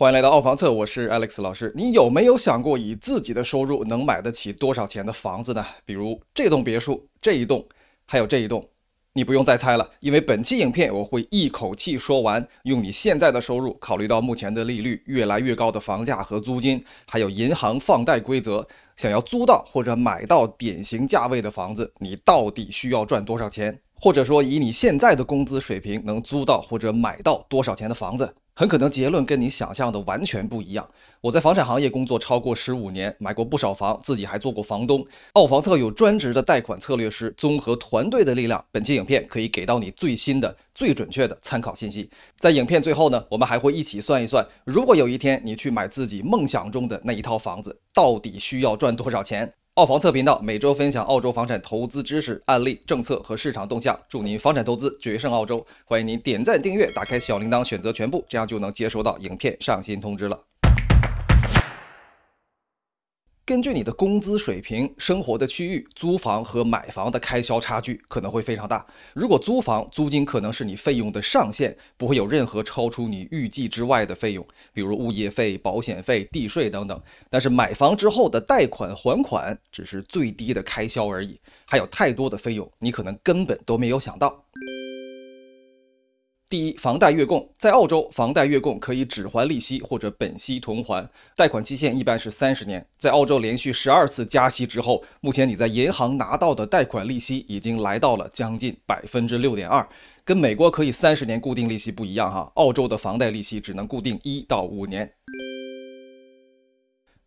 欢迎来到奥房测，我是 Alex 老师。你有没有想过，以自己的收入能买得起多少钱的房子呢？比如这栋别墅，这一栋，还有这一栋，你不用再猜了，因为本期影片我会一口气说完。用你现在的收入，考虑到目前的利率越来越高的房价和租金，还有银行放贷规则，想要租到或者买到典型价位的房子，你到底需要赚多少钱？或者说，以你现在的工资水平，能租到或者买到多少钱的房子？很可能结论跟你想象的完全不一样。我在房产行业工作超过十五年，买过不少房，自己还做过房东。澳房策有专职的贷款策略师，综合团队的力量，本期影片可以给到你最新的、最准确的参考信息。在影片最后呢，我们还会一起算一算，如果有一天你去买自己梦想中的那一套房子，到底需要赚多少钱。澳房测频道每周分享澳洲房产投资知识、案例、政策和市场动向，祝您房产投资决胜澳洲！欢迎您点赞、订阅、打开小铃铛，选择全部，这样就能接收到影片上新通知了。根据你的工资水平、生活的区域、租房和买房的开销差距可能会非常大。如果租房，租金可能是你费用的上限，不会有任何超出你预计之外的费用，比如物业费、保险费、地税等等。但是买房之后的贷款还款只是最低的开销而已，还有太多的费用你可能根本都没有想到。第一，房贷月供在澳洲，房贷月供可以只还利息或者本息同还，贷款期限一般是三十年。在澳洲连续十二次加息之后，目前你在银行拿到的贷款利息已经来到了将近百分之六点二，跟美国可以三十年固定利息不一样哈。澳洲的房贷利息只能固定一到五年。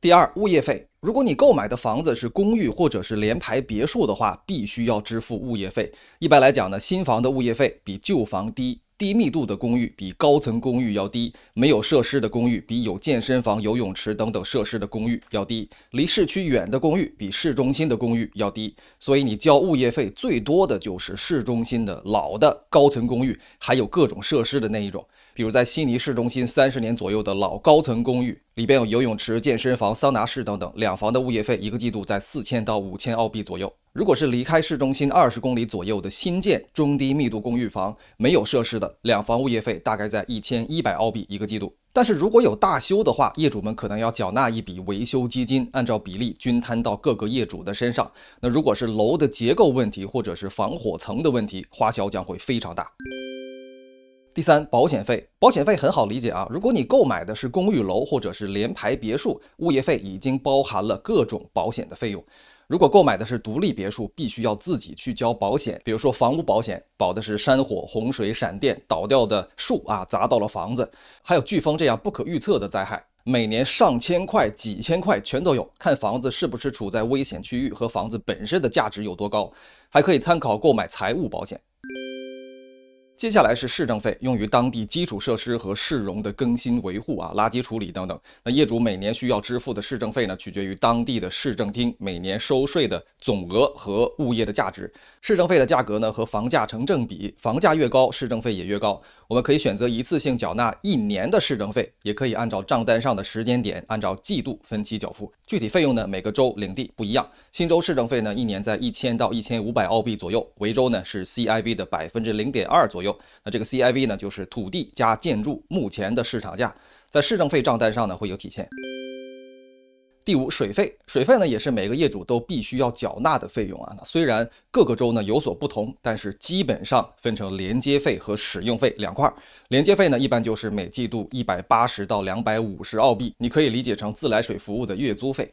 第二，物业费，如果你购买的房子是公寓或者是联排别墅的话，必须要支付物业费。一般来讲呢，新房的物业费比旧房低。低密度的公寓比高层公寓要低，没有设施的公寓比有健身房、游泳池等等设施的公寓要低，离市区远的公寓比市中心的公寓要低，所以你交物业费最多的就是市中心的老的高层公寓，还有各种设施的那一种。比如在悉尼市中心三十年左右的老高层公寓里边有游泳池、健身房、桑拿室等等，两房的物业费一个季度在四千到五千澳币左右。如果是离开市中心二十公里左右的新建中低密度公寓房，没有设施的两房物业费大概在一千一百澳币一个季度。但是如果有大修的话，业主们可能要缴纳一笔维修基金，按照比例均摊到各个业主的身上。那如果是楼的结构问题或者是防火层的问题，花销将会非常大。第三，保险费。保险费很好理解啊，如果你购买的是公寓楼或者是联排别墅，物业费已经包含了各种保险的费用。如果购买的是独立别墅，必须要自己去交保险，比如说房屋保险，保的是山火、洪水、闪电、倒掉的树啊、砸到了房子，还有飓风这样不可预测的灾害，每年上千块、几千块全都有。看房子是不是处在危险区域和房子本身的价值有多高，还可以参考购买财务保险。接下来是市政费，用于当地基础设施和市容的更新维护啊，垃圾处理等等。那业主每年需要支付的市政费呢，取决于当地的市政厅每年收税的总额和物业的价值。市政费的价格呢和房价成正比，房价越高，市政费也越高。我们可以选择一次性缴纳一年的市政费，也可以按照账单上的时间点，按照季度分期缴付。具体费用呢，每个州领地不一样。新州市政费呢，一年在一千到一千五百澳币左右；维州呢是 CIV 的百分之零点二左右。那这个 C I V 呢，就是土地加建筑目前的市场价，在市政费账单上呢会有体现。第五，水费，水费呢也是每个业主都必须要缴纳的费用啊。虽然各个州呢有所不同，但是基本上分成连接费和使用费两块。连接费呢一般就是每季度一百八十到两百五十澳币，你可以理解成自来水服务的月租费。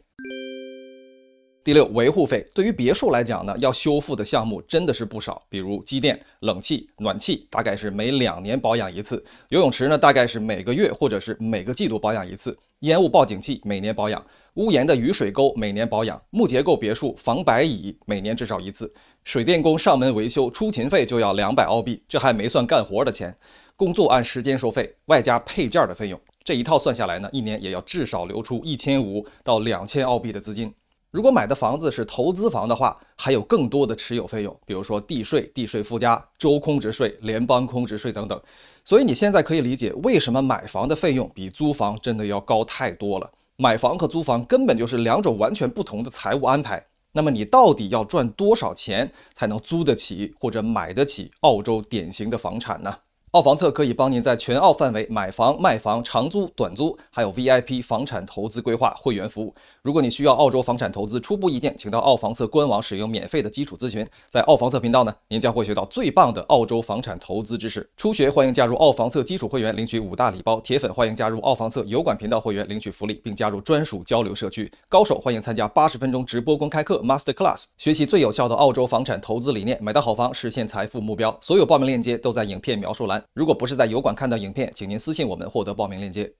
第六，维护费对于别墅来讲呢，要修复的项目真的是不少，比如机电、冷气、暖气，大概是每两年保养一次；游泳池呢，大概是每个月或者是每个季度保养一次；烟雾报警器每年保养；屋檐的雨水沟每年保养；木结构别墅防白蚁每年至少一次。水电工上门维修，出勤费就要两百澳币，这还没算干活的钱。工作按时间收费，外加配件的费用，这一套算下来呢，一年也要至少留出一千五到两千澳币的资金。如果买的房子是投资房的话，还有更多的持有费用，比如说地税、地税附加、州空值税、联邦空值税等等。所以你现在可以理解为什么买房的费用比租房真的要高太多了。买房和租房根本就是两种完全不同的财务安排。那么你到底要赚多少钱才能租得起或者买得起澳洲典型的房产呢？澳房策可以帮您在全澳范围买房、卖房、长租、短租，还有 VIP 房产投资规划会员服务。如果你需要澳洲房产投资初步意见，请到澳房策官网使用免费的基础咨询。在澳房策频道呢，您将会学到最棒的澳洲房产投资知识。初学欢迎加入澳房策基础会员，领取五大礼包；铁粉欢迎加入澳房策油管频道会员，领取福利，并加入专属交流社区。高手欢迎参加八十分钟直播公开课 Master Class，学习最有效的澳洲房产投资理念，买到好房，实现财富目标。所有报名链接都在影片描述栏。如果不是在油管看到影片，请您私信我们获得报名链接。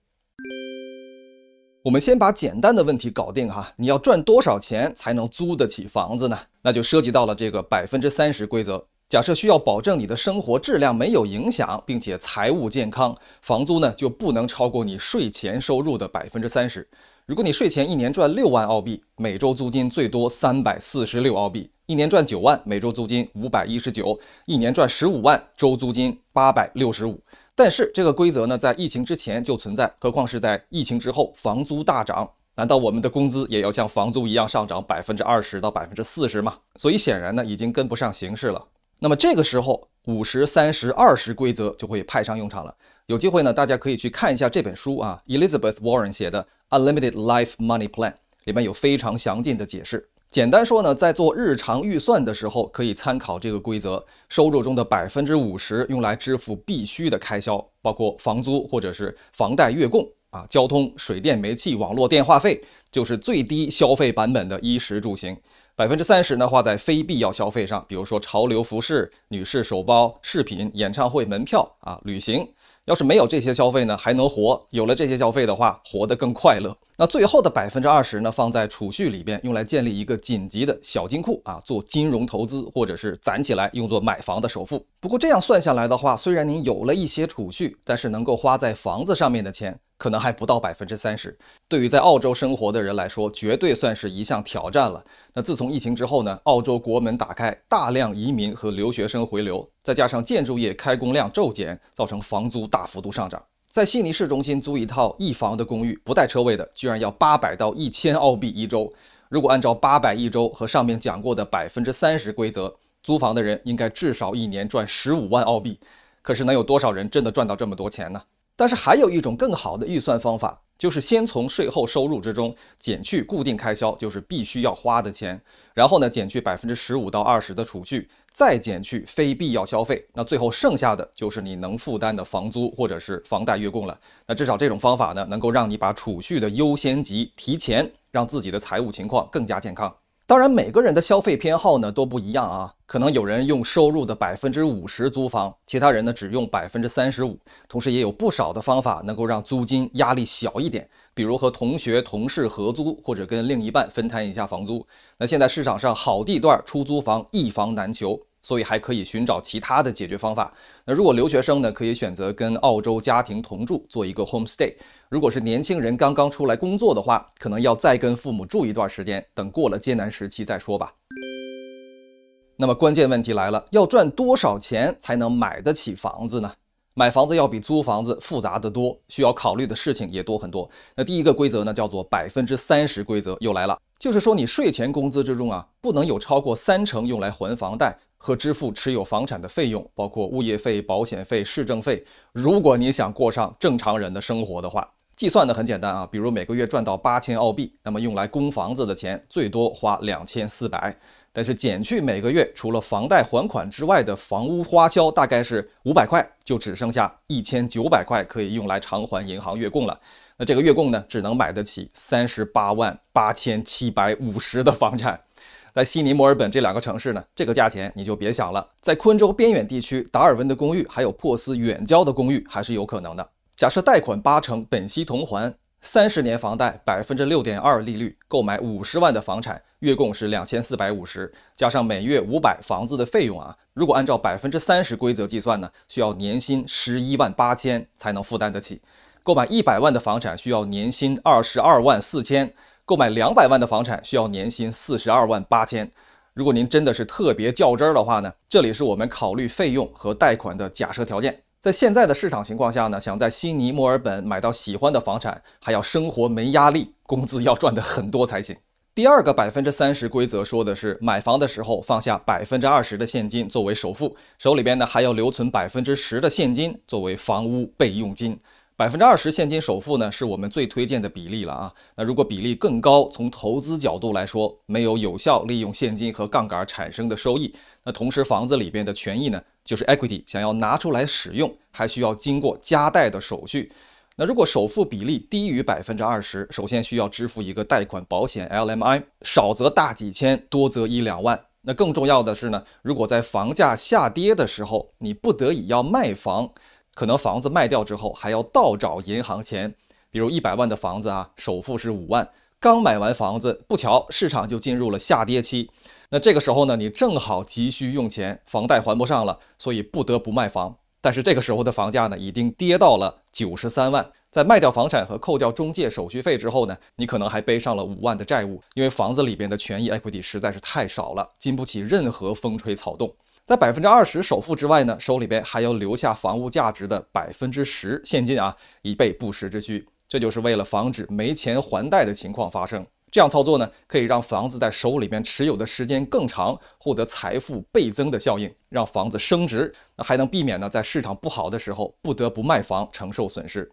我们先把简单的问题搞定哈。你要赚多少钱才能租得起房子呢？那就涉及到了这个百分之三十规则。假设需要保证你的生活质量没有影响，并且财务健康，房租呢就不能超过你税前收入的百分之三十。如果你税前一年赚六万澳币，每周租金最多三百四十六澳币；一年赚九万，每周租金五百一十九；一年赚十五万，周租金八百六十五。但是这个规则呢，在疫情之前就存在，何况是在疫情之后，房租大涨，难道我们的工资也要像房租一样上涨百分之二十到百分之四十吗？所以显然呢，已经跟不上形势了。那么这个时候，五十、三十、二十规则就会派上用场了。有机会呢，大家可以去看一下这本书啊，Elizabeth Warren 写的《Unlimited Life Money Plan》里面有非常详尽的解释。简单说呢，在做日常预算的时候，可以参考这个规则：收入中的百分之五十用来支付必须的开销，包括房租或者是房贷月供啊，交通、水电、煤气、网络、电话费，就是最低消费版本的衣食住行；百分之三十呢花在非必要消费上，比如说潮流服饰、女士手包、饰品、演唱会门票啊、旅行。要是没有这些消费呢，还能活；有了这些消费的话，活得更快乐。那最后的百分之二十呢，放在储蓄里边，用来建立一个紧急的小金库啊，做金融投资，或者是攒起来用作买房的首付。不过这样算下来的话，虽然您有了一些储蓄，但是能够花在房子上面的钱。可能还不到百分之三十，对于在澳洲生活的人来说，绝对算是一项挑战了。那自从疫情之后呢，澳洲国门打开，大量移民和留学生回流，再加上建筑业开工量骤减，造成房租大幅度上涨。在悉尼市中心租一套一房的公寓，不带车位的，居然要八百到一千澳币一周。如果按照八百一周和上面讲过的百分之三十规则，租房的人应该至少一年赚十五万澳币。可是能有多少人真的赚到这么多钱呢？但是还有一种更好的预算方法，就是先从税后收入之中减去固定开销，就是必须要花的钱，然后呢减去百分之十五到二十的储蓄，再减去非必要消费，那最后剩下的就是你能负担的房租或者是房贷月供了。那至少这种方法呢，能够让你把储蓄的优先级提前，让自己的财务情况更加健康。当然，每个人的消费偏好呢都不一样啊。可能有人用收入的百分之五十租房，其他人呢只用百分之三十五。同时，也有不少的方法能够让租金压力小一点，比如和同学、同事合租，或者跟另一半分摊一下房租。那现在市场上好地段出租房一房难求。所以还可以寻找其他的解决方法。那如果留学生呢，可以选择跟澳洲家庭同住，做一个 home stay。如果是年轻人刚刚出来工作的话，可能要再跟父母住一段时间，等过了艰难时期再说吧。那么关键问题来了，要赚多少钱才能买得起房子呢？买房子要比租房子复杂的多，需要考虑的事情也多很多。那第一个规则呢，叫做百分之三十规则又来了。就是说，你税前工资之中啊，不能有超过三成用来还房贷和支付持有房产的费用，包括物业费、保险费、市政费。如果你想过上正常人的生活的话，计算的很简单啊，比如每个月赚到八千澳币，那么用来供房子的钱最多花两千四百。但是减去每个月除了房贷还款之外的房屋花销，大概是五百块，就只剩下一千九百块可以用来偿还银行月供了。那这个月供呢，只能买得起三十八万八千七百五十的房产。在悉尼、墨尔本这两个城市呢，这个价钱你就别想了。在昆州边远地区，达尔文的公寓还有珀斯远郊的公寓还是有可能的。假设贷款八成，本息同还。三十年房贷百分之六点二利率购买五十万的房产，月供是两千四百五十，加上每月五百房子的费用啊。如果按照百分之三十规则计算呢，需要年薪十一万八千才能负担得起。购买一百万的房产需要年薪二十二万四千，购买两百万的房产需要年薪四十二万八千。如果您真的是特别较真儿的话呢，这里是我们考虑费用和贷款的假设条件。在现在的市场情况下呢，想在悉尼、墨尔本买到喜欢的房产，还要生活没压力，工资要赚的很多才行。第二个百分之三十规则说的是，买房的时候放下百分之二十的现金作为首付，手里边呢还要留存百分之十的现金作为房屋备用金。百分之二十现金首付呢，是我们最推荐的比例了啊。那如果比例更高，从投资角度来说，没有有效利用现金和杠杆产生的收益。那同时，房子里边的权益呢，就是 equity，想要拿出来使用，还需要经过加贷的手续。那如果首付比例低于百分之二十，首先需要支付一个贷款保险 LMI，少则大几千，多则一两万。那更重要的是呢，如果在房价下跌的时候，你不得已要卖房，可能房子卖掉之后还要倒找银行钱，比如一百万的房子啊，首付是五万。刚买完房子，不巧市场就进入了下跌期。那这个时候呢，你正好急需用钱，房贷还不上了，所以不得不卖房。但是这个时候的房价呢，已经跌到了九十三万。在卖掉房产和扣掉中介手续费之后呢，你可能还背上了五万的债务，因为房子里边的权益 equity 实在是太少了，经不起任何风吹草动。在百分之二十首付之外呢，手里边还要留下房屋价值的百分之十现金啊，以备不时之需。这就是为了防止没钱还贷的情况发生。这样操作呢，可以让房子在手里边持有的时间更长，获得财富倍增的效应，让房子升值。那还能避免呢，在市场不好的时候不得不卖房承受损失。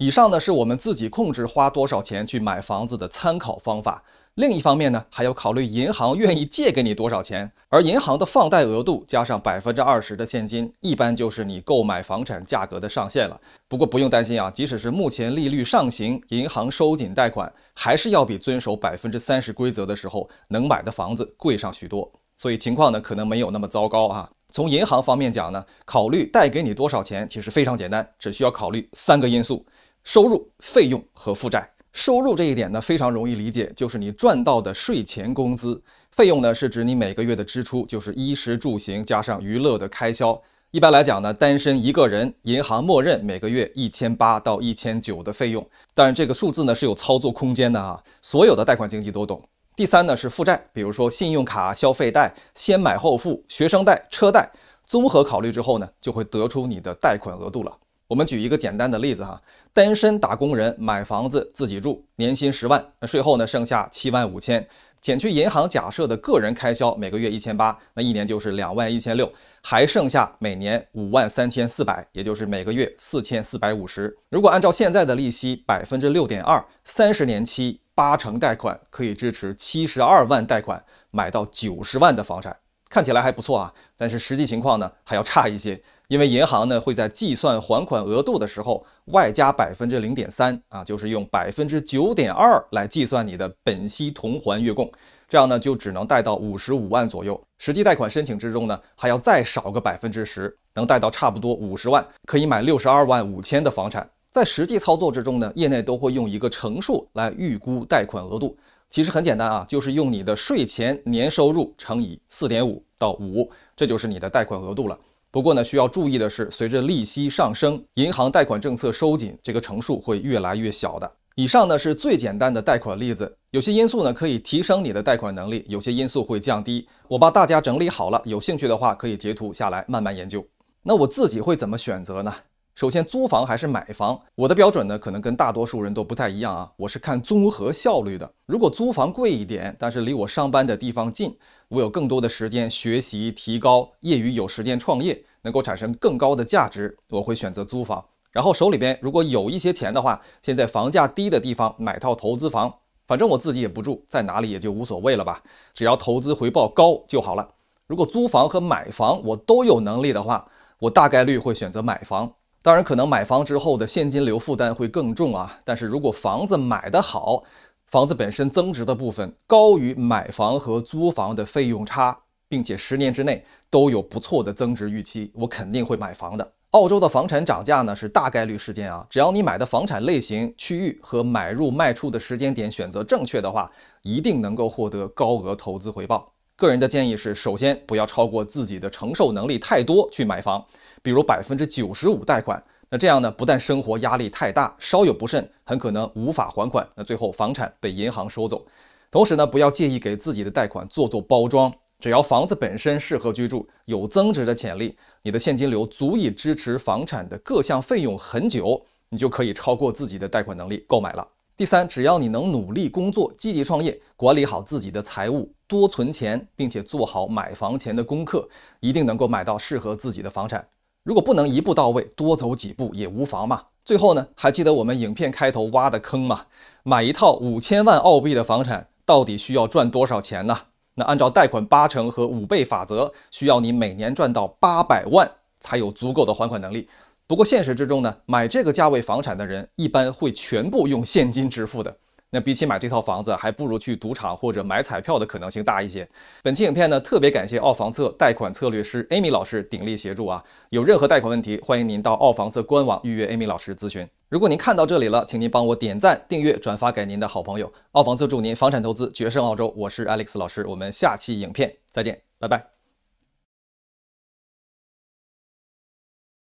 以上呢是我们自己控制花多少钱去买房子的参考方法。另一方面呢，还要考虑银行愿意借给你多少钱，而银行的放贷额度加上百分之二十的现金，一般就是你购买房产价格的上限了。不过不用担心啊，即使是目前利率上行，银行收紧贷款，还是要比遵守百分之三十规则的时候能买的房子贵上许多。所以情况呢可能没有那么糟糕啊。从银行方面讲呢，考虑贷给你多少钱，其实非常简单，只需要考虑三个因素。收入、费用和负债。收入这一点呢，非常容易理解，就是你赚到的税前工资。费用呢，是指你每个月的支出，就是衣食住行加上娱乐的开销。一般来讲呢，单身一个人，银行默认每个月一千八到一千九的费用。但是这个数字呢，是有操作空间的啊，所有的贷款经济都懂。第三呢是负债，比如说信用卡、消费贷、先买后付、学生贷、车贷。综合考虑之后呢，就会得出你的贷款额度了。我们举一个简单的例子哈，单身打工人买房子自己住，年薪十万，税后呢剩下七万五千，减去银行假设的个人开销，每个月一千八，那一年就是两万一千六，还剩下每年五万三千四百，也就是每个月四千四百五十。如果按照现在的利息百分之六点二，三十年期八成贷款，可以支持七十二万贷款买到九十万的房产，看起来还不错啊，但是实际情况呢还要差一些。因为银行呢会在计算还款额度的时候外加百分之零点三啊，就是用百分之九点二来计算你的本息同还月供，这样呢就只能贷到五十五万左右。实际贷款申请之中呢还要再少个百分之十，能贷到差不多五十万，可以买六十二万五千的房产。在实际操作之中呢，业内都会用一个乘数来预估贷款额度。其实很简单啊，就是用你的税前年收入乘以四点五到五，这就是你的贷款额度了。不过呢，需要注意的是，随着利息上升，银行贷款政策收紧，这个乘数会越来越小的。以上呢是最简单的贷款例子，有些因素呢可以提升你的贷款能力，有些因素会降低。我把大家整理好了，有兴趣的话可以截图下来慢慢研究。那我自己会怎么选择呢？首先，租房还是买房？我的标准呢，可能跟大多数人都不太一样啊。我是看综合效率的。如果租房贵一点，但是离我上班的地方近，我有更多的时间学习、提高，业余有时间创业，能够产生更高的价值，我会选择租房。然后手里边如果有一些钱的话，现在房价低的地方买套投资房，反正我自己也不住，在哪里也就无所谓了吧，只要投资回报高就好了。如果租房和买房我都有能力的话，我大概率会选择买房。当然，可能买房之后的现金流负担会更重啊。但是如果房子买得好，房子本身增值的部分高于买房和租房的费用差，并且十年之内都有不错的增值预期，我肯定会买房的。澳洲的房产涨价呢是大概率事件啊，只要你买的房产类型、区域和买入卖出的时间点选择正确的话，一定能够获得高额投资回报。个人的建议是，首先不要超过自己的承受能力太多去买房。比如百分之九十五贷款，那这样呢，不但生活压力太大，稍有不慎很可能无法还款，那最后房产被银行收走。同时呢，不要介意给自己的贷款做做包装，只要房子本身适合居住，有增值的潜力，你的现金流足以支持房产的各项费用很久，你就可以超过自己的贷款能力购买了。第三，只要你能努力工作，积极创业，管理好自己的财务，多存钱，并且做好买房前的功课，一定能够买到适合自己的房产。如果不能一步到位，多走几步也无妨嘛。最后呢，还记得我们影片开头挖的坑吗？买一套五千万澳币的房产，到底需要赚多少钱呢？那按照贷款八成和五倍法则，需要你每年赚到八百万才有足够的还款能力。不过现实之中呢，买这个价位房产的人一般会全部用现金支付的。那比起买这套房子，还不如去赌场或者买彩票的可能性大一些。本期影片呢，特别感谢澳房策贷款策略师 Amy 老师鼎力协助啊！有任何贷款问题，欢迎您到澳房策官网预约 Amy 老师咨询。如果您看到这里了，请您帮我点赞、订阅、转发给您的好朋友。澳房策祝您房产投资决胜澳洲！我是 Alex 老师，我们下期影片再见，拜拜。